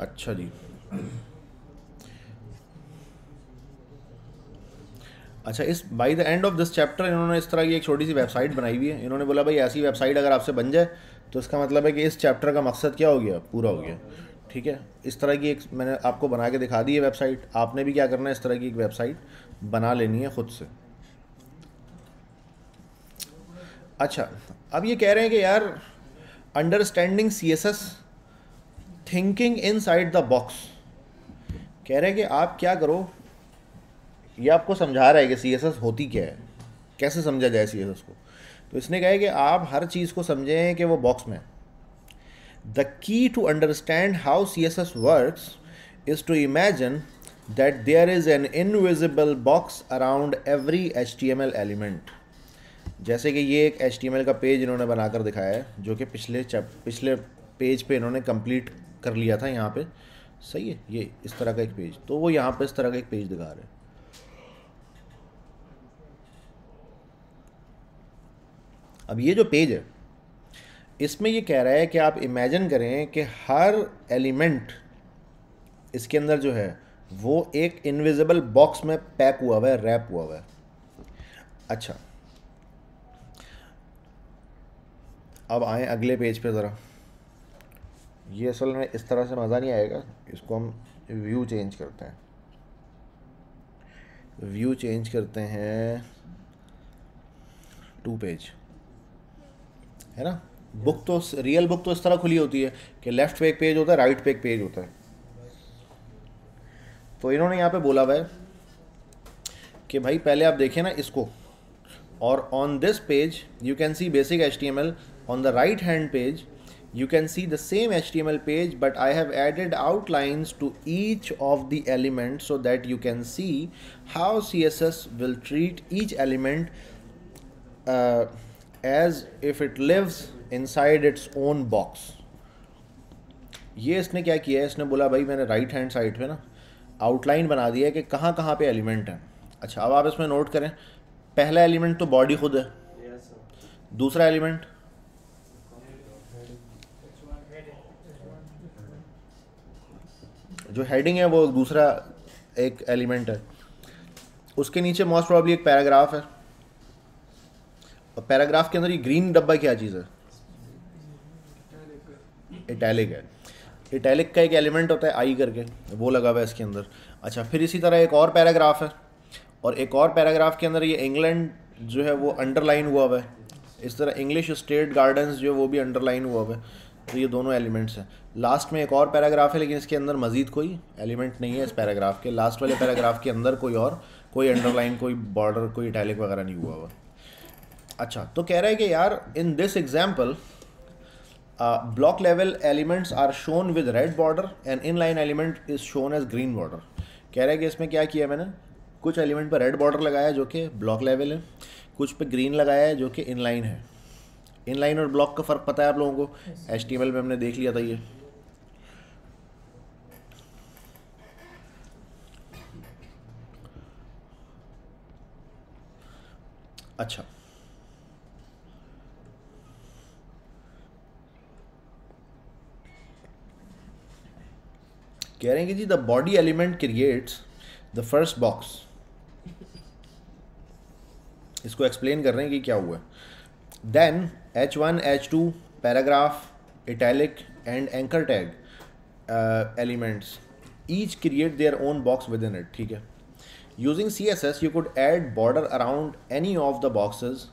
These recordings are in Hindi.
अच्छा जी अच्छा इस by the end of this chapter इन्होंने इस तरह की एक छोटी सी वेबसाइट बनाई हुई है इन्होंने बोला भाई ऐसी वेबसाइट अगर आपसे बन जाए तो इसका मतलब है कि इस चैप्टर का मकसद क्या हो गया पूरा हो गया ठीक है इस तरह की एक मैंने आपको बना के दिखा दी है वेबसाइट आपने भी क्या करना है इस तरह की एक वेबसाइट बना लेनी है ख़ुद से अच्छा अब ये कह रहे हैं कि यार understanding C S S thinking inside the box कह रहे हैं कि आप क्या करो ये आपको समझा रहा है कि सी एस एस होती क्या है कैसे समझा जाए सी एस एस को तो इसने कहा है कि आप हर चीज़ को समझें कि वो बॉक्स में the key to understand how C S S work is to imagine that there is an invisible box around every H T M L element जैसे कि ये एक एच टी एम एल का पेज इन्होंने बनाकर दिखाया है जो कि पिछले पिछले पेज पे इन्होंने कंप्लीट कर लिया था यहाँ पे सही है ये इस तरह का एक पेज तो वो यहाँ पे इस तरह का एक पेज दिखा रहे अब ये जो पेज है इसमें ये कह रहा है कि आप इमेजिन करें कि हर एलिमेंट इसके अंदर जो है वो एक इनविजिबल बॉक्स में पैक हुआ हुआ है रैप हुआ हुआ है अच्छा अब आए अगले पेज पे ज़रा ये असल में इस तरह से मज़ा नहीं आएगा इसको हम व्यू चेंज करते हैं व्यू चेंज करते हैं टू पेज है ना बुक तो रियल बुक तो इस तरह खुली होती है कि लेफ्ट पे एक पेज होता है राइट पे एक पेज होता है तो इन्होंने यहाँ पे बोला हुआ है कि भाई पहले आप देखें ना इसको और on this page you can see basic H M L on the right hand page you can see the same HTML page but I have added outlines to each of the elements so that you can see how CSS will treat each element uh, as if it lives inside its own box ये इसने क्या किया है इसने बोला भाई मैंने राइट हैंड साइड पे ना आउटलाइन बना दिया है कि कहाँ कहाँ पे एलिमेंट हैं अच्छा अब आप इसमें नोट करें पहला एलिमेंट तो बॉडी खुद है दूसरा एलिमेंट जो हेडिंग है वो दूसरा एक एलिमेंट है उसके नीचे मोस्ट प्रॉब्ली एक पैराग्राफ है और पैराग्राफ के अंदर ये ग्रीन डब्बा क्या चीज़ है इटैलिक है इटैलिक का एक एलिमेंट होता है आई करके वो लगा हुआ है इसके अंदर अच्छा फिर इसी तरह एक और पैराग्राफ है और एक और पैराग्राफ के अंदर ये इंग्लैंड जो है वो अंडरलाइन हुआ हुआ है इस तरह इंग्लिश स्टेट गार्डन्स जो है वो भी अंडरलाइन हुआ हुआ है तो ये दोनों एलिमेंट्स हैं लास्ट में एक और पैराग्राफ है लेकिन इसके अंदर मजीद कोई एलिमेंट नहीं है इस पैराग्राफ के लास्ट वाले पैराग्राफ के अंदर कोई और कोई अंडरलाइन कोई बॉर्डर कोई इटैलिक वगैरह नहीं हुआ हुआ अच्छा तो कह रहा है कि यार in this example block level elements are shown with red border and inline element is shown as green border कह रहा है कि इसमें क्या किया मैंने कुछ एलिमेंट पर रेड बॉर्डर लगाया जो कि ब्लॉक लेवल है कुछ पे ग्रीन लगाया है जो कि इनलाइन है इनलाइन और ब्लॉक का फ़र्क पता है आप लोगों को एच yes. में हमने देख लिया था ये अच्छा कह रहे हैं कि जी the body element creates the first box इसको एक्सप्लेन कर रहे हैं कि क्या हुआ है Then H1, H2, paragraph, italic and anchor tag uh, elements each create their own box within it. Okay? Using CSS, you could add border around any of the boxes,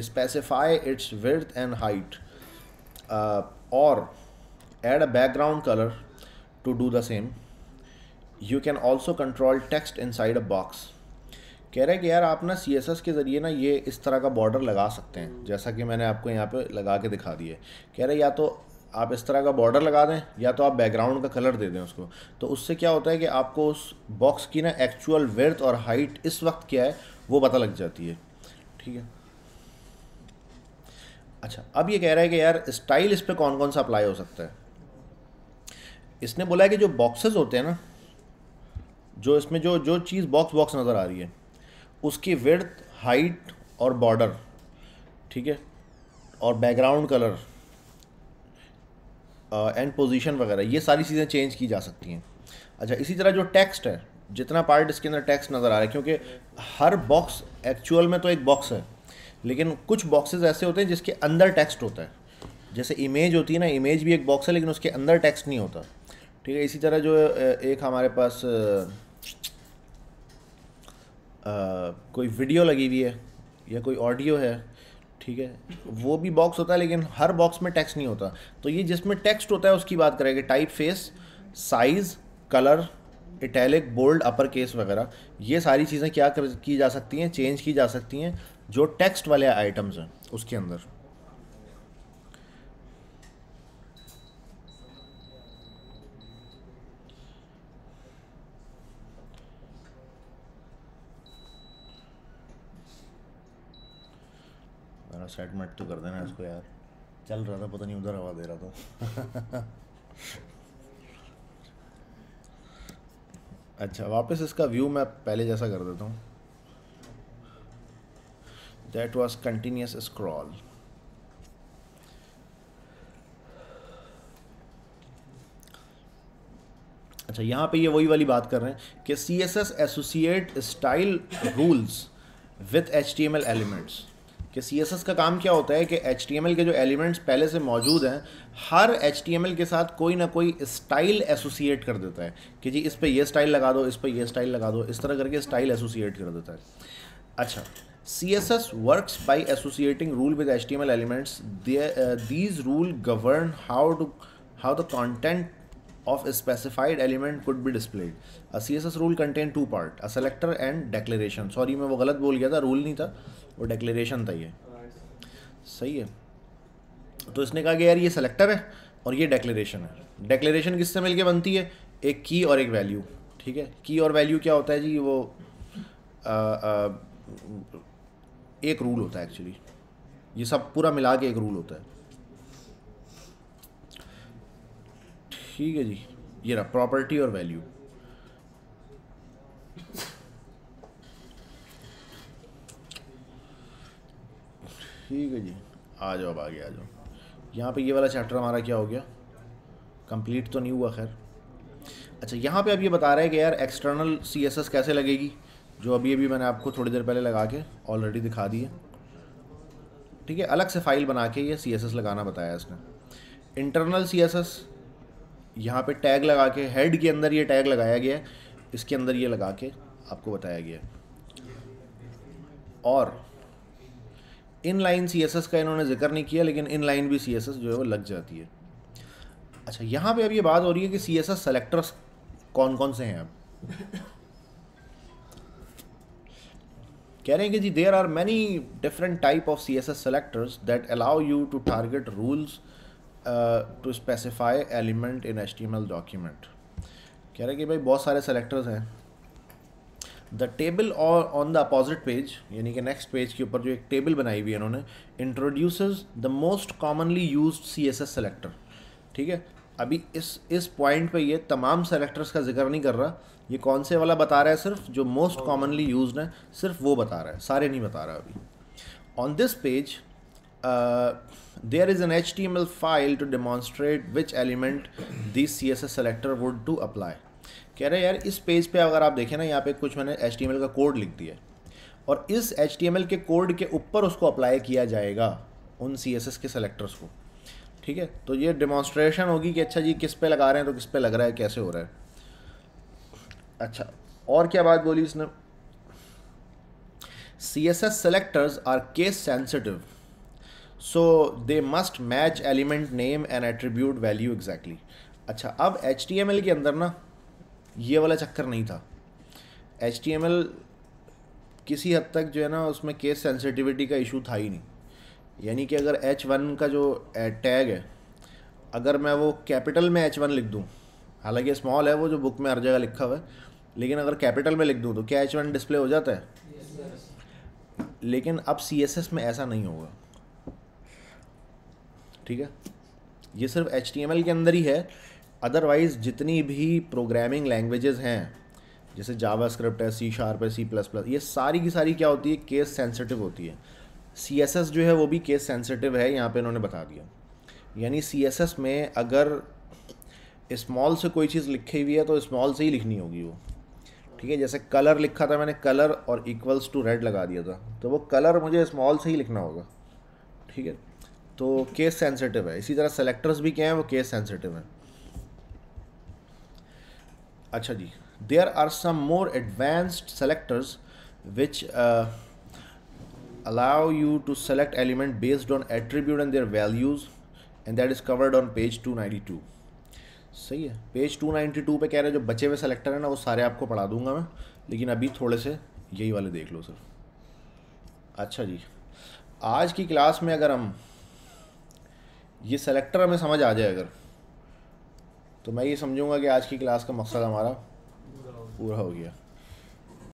specify its width and height, uh, or add a background color to do the same. You can also control text inside a box. कह रहे हैं कि यार आप ना सी के ज़रिए ना ये इस तरह का बॉर्डर लगा सकते हैं जैसा कि मैंने आपको यहाँ पे लगा के दिखा दिए कह रहे या तो आप इस तरह का बॉर्डर लगा दें या तो आप बैकग्राउंड का कलर दे दें उसको तो उससे क्या होता है कि आपको उस बॉक्स की ना एक्चुअल वर्थ और हाइट इस वक्त क्या है वो पता लग जाती है ठीक है अच्छा अब ये कह रहा है कि यार स्टाइल इस पर कौन कौन सा अप्लाई हो सकता है इसने बोला है कि जो बॉक्सेस होते हैं ना जो इसमें जो जो चीज़ बॉक्स बॉक्स नज़र आ रही है उसकी विर्थ हाइट और बॉर्डर ठीक है और बैकग्राउंड कलर एंड पोजीशन वगैरह ये सारी चीज़ें चेंज की जा सकती हैं अच्छा इसी तरह जो टेक्स्ट है जितना पार्ट इसके अंदर टेक्स्ट नज़र आ रहा है क्योंकि हर बॉक्स एक्चुअल में तो एक बॉक्स है लेकिन कुछ बॉक्सेस ऐसे होते हैं जिसके अंदर टेक्स्ट होता है जैसे इमेज होती है ना इमेज भी एक बॉक्स है लेकिन उसके अंदर टेक्स्ट नहीं होता ठीक है इसी तरह जो uh, एक हमारे पास uh, कोई वीडियो लगी हुई है या कोई ऑडियो है ठीक है वो भी बॉक्स होता है लेकिन हर बॉक्स में टेक्स्ट नहीं होता तो ये जिसमें टेक्स्ट होता है उसकी बात करेंगे type face size colour italic bold upper case वगैरह ये सारी चीज़ें क्या कर की जा सकती हैं चेंज की जा सकती हैं जो टेक्स्ट वाले आइटम्स हैं उसके अंदर सेट मेट तो कर देना इसको यार चल रहा था पता नहीं उधर हवा दे रहा था अच्छा वापस इसका व्यू मैं पहले जैसा कर देता हूँ दैट वॉज कंटिन्यूस स्क्रॉल अच्छा यहाँ पे ये वही वाली बात कर रहे हैं कि C S S associate style rules with H T M L elements कि सी का काम क्या होता है कि एच के जो एलिमेंट्स पहले से मौजूद हैं हर एच के साथ कोई ना कोई स्टाइल एसोसिएट कर देता है कि जी इस पर यह स्टाइल लगा दो इस पर यह स्टाइल लगा दो इस तरह करके स्टाइल एसोसिएट कर देता है अच्छा C S S works by associating rule with H T M L elements these rule govern how to how the content of a specified element could be displayed. A CSS rule contain two part, a selector and declaration. Sorry मैं वो गलत बोल गया था rule नहीं था वो declaration था ये सही है तो इसने कहा कि यार ये selector है और ये declaration है Declaration किससे मिलके बनती है एक key और एक value. ठीक है key और value क्या होता है जी वो आ, आ, एक रूल होता है एक्चुअली ये सब पूरा मिला के एक रूल होता है ठीक है जी ये रहा प्रॉपर्टी और वैल्यू ठीक है जी आ जाओ अब आगे आ जाओ यहाँ पे ये वाला चैप्टर हमारा क्या हो गया कंप्लीट तो नहीं हुआ खैर अच्छा यहाँ पे अब ये बता रहा है कि यार एक्सटर्नल सी एस एस कैसे लगेगी जो अभी अभी मैंने आपको थोड़ी देर पहले लगा के ऑलरेडी दिखा दी है ठीक है अलग से फाइल बना के ये सी एस एस लगाना बताया इसने इंटरनल सी एस एस यहाँ पे टैग लगा के हेड के अंदर ये टैग लगाया गया है इसके अंदर ये लगा के आपको बताया गया और इन लाइन सी का इन्होंने जिक्र नहीं किया लेकिन इन लाइन भी सी जो है वो लग जाती है अच्छा यहाँ पे अब ये बात हो रही है कि सी एस एस सेलेक्टर्स कौन कौन से हैं अब कह रहे हैं कि जी there are many different type of C S S selectors that allow you to target rules element in H T M L document कह रहे कि भाई बहुत सारे सेलेक्टर्स हैं द टेबल और ऑन द अपोजिट पेज यानी कि नेक्स्ट पेज के ऊपर जो एक टेबल बनाई हुई है उन्होंने introduce the most commonly use C S S selector ठीक है अभी इस इस पॉइंट पे ये तमाम सेलेक्टर्स का जिक्र नहीं कर रहा ये कौन से वाला बता रहा है सिर्फ जो मोस्ट कॉमनली यूज है सिर्फ वो बता रहा है सारे नहीं बता रहा अभी on this page uh, there is an HTML file to demonstrate which element the CSS selector would to apply. कह रहे हैं यार इस पेज पे अगर आप देखें ना यहाँ पे कुछ मैंने एच का कोड लिख दिया और इस एच के कोड के ऊपर उसको अप्लाई किया जाएगा उन सी के सेलेक्टर्स को ठीक है तो ये डिमॉन्स्ट्रेशन होगी कि अच्छा जी किस पे लगा रहे हैं तो किस पे लग रहा है कैसे हो रहा है अच्छा और क्या बात बोली इसने C S S selectors are case sensitive so they must match element name and attribute value exactly अच्छा अब एच के अंदर ना ये वाला चक्कर नहीं था एच किसी हद तक जो है ना उसमें केस सेंसिटिविटी का इशू था ही नहीं यानी कि अगर एच वन का जो टैग है अगर मैं वो कैपिटल में एच वन लिख दूँ हालांकि स्मॉल है वो जो बुक में हर जगह लिखा हुआ है लेकिन अगर कैपिटल में लिख दूँ तो क्या एच वन डिस्प्ले हो जाता है yes, लेकिन अब सी एस एस में ऐसा नहीं होगा ठीक है ये सिर्फ एच के अंदर ही है अदरवाइज़ जितनी भी प्रोग्रामिंग लैंग्वेजेस हैं जैसे जावा स्क्रिप्ट है सी शार्प है सी प्लस प्लस ये सारी की सारी क्या होती है केस सेंसिटिव होती है सी जो है वो भी केस सेंसिटिव है यहाँ पे इन्होंने बता दिया यानी सी में अगर स्मॉल से कोई चीज़ लिखी हुई है तो स्मॉल से ही लिखनी होगी वो ठीक है जैसे कलर लिखा था मैंने कलर और इक्वल्स टू रेड लगा दिया था तो वो कलर मुझे स्मॉल से ही लिखना होगा ठीक है तो केस सेंसिटिव है इसी तरह सेलेक्टर्स भी क्या हैं वो केस सेंसिटिव हैं अच्छा जी there are some more advanced selectors which to select element based on attribute and their values and values is covered on page two ninety 292 सही है पेज 292 पे कह रहे हैं जो बचे हुए सेलेक्टर हैं ना वो सारे आपको पढ़ा दूंगा मैं लेकिन अभी थोड़े से यही वाले देख लो सर अच्छा जी आज की क्लास में अगर हम ये सेलेक्टर हमें समझ आ जाए अगर तो मैं ये समझूंगा कि आज की क्लास का मकसद हमारा पूरा हो गया